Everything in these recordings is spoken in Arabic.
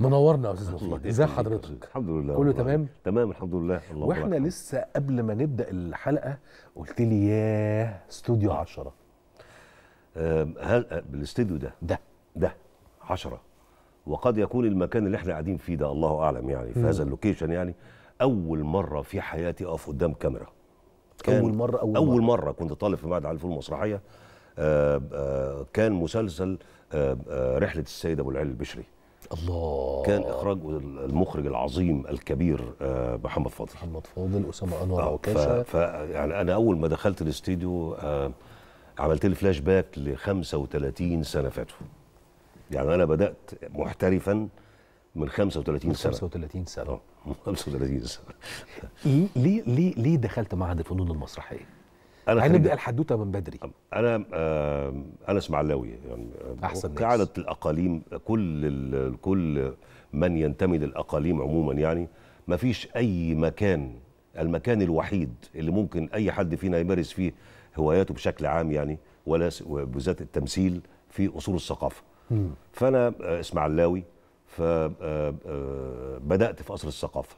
منورنا يا استاذ مصطفى ازي حضرتك الحمد لله كله تمام تمام الحمد لله الله واحنا الله. لسه قبل ما نبدا الحلقه قلت لي ياه استوديو 10 هل أه، الاستوديو ده ده ده 10 وقد يكون المكان اللي احنا قاعدين فيه ده الله اعلم يعني في هذا اللوكيشن يعني اول مره في حياتي اقف قدام كاميرا اول مره اول, أول مرة. مره كنت طالب في معهد على الفنون المسرحيه أه، كان مسلسل أه، رحله السيد ابو العلي البشري الله كان اخراج المخرج العظيم الكبير آه، محمد فاضل محمد فاضل اسامه انور آه، وكاشا ف... يعني انا اول ما دخلت الاستديو آه، عملت لي فلاش باك ل 35 سنه فاتوا يعني انا بدات محترفا من 35 سنه 35 سنه 35 سنه ليه ليه ليه دخلت معهد الفنون المسرحيه؟ انا هنبدا الحدوته من بدري انا آه انا اسماعيلاوي يعني احسن قاعده الاقاليم كل كل من ينتمي للاقاليم عموما يعني ما فيش اي مكان المكان الوحيد اللي ممكن اي حد فينا يمارس فيه هواياته بشكل عام يعني ولا بذات التمثيل في اصول الثقافه فانا آه، اسماعيلاوي فبدات آه، آه، في قصر الثقافه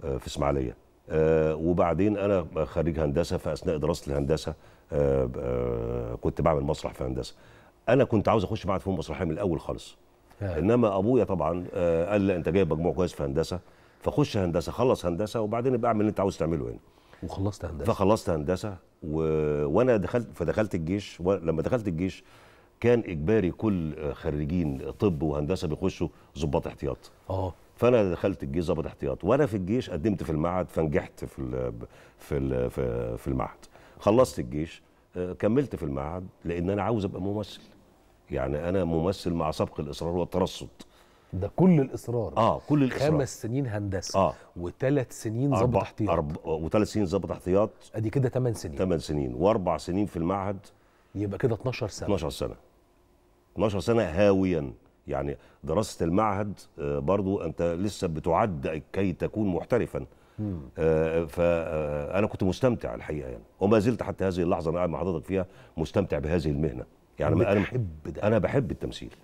في اسماعيليه آه، وبعدين انا خريج هندسه فاثناء دراسه الهندسه آه، آه، كنت بعمل مسرح في هندسه انا كنت عاوز اخش معهد فنون مسرحيه من الاول خالص انما ابويا طبعا قال لا انت جايب مجموع كويس في هندسه فخش هندسه خلص هندسه وبعدين ابقى اعمل اللي انت عاوز تعمله هنا وخلصت هندسه فخلصت هندسه و... وانا دخلت فدخلت الجيش و... لما دخلت الجيش كان اجباري كل خريجين طب وهندسه بيخشوا ظباط احتياط اه فانا دخلت الجيش ضابط احتياط وانا في الجيش قدمت في المعهد فنجحت في الـ في الـ في المعهد خلصت الجيش آه، كملت في المعهد لان انا عاوز ابقى ممثل يعني انا ممثل مع سبق الاصرار والترصد ده كل الاصرار اه كل الاصرار خمس سنين هندسه اه وثلاث سنين ضابط احتياط أرب... وثلاث سنين ضابط احتياط ادي كده ثمان سنين ثمان سنين واربع سنين في المعهد يبقى كده 12 سنه 12 سنه 12 سنه هاويا يعني دراسه المعهد آه، برضو انت لسه بتعد كي تكون محترفا آه، فانا آه، كنت مستمتع الحقيقه يعني وما زلت حتى هذه اللحظه انا قاعد مع حضرتك فيها مستمتع بهذه المهنه يعني انا بحب ده. انا بحب التمثيل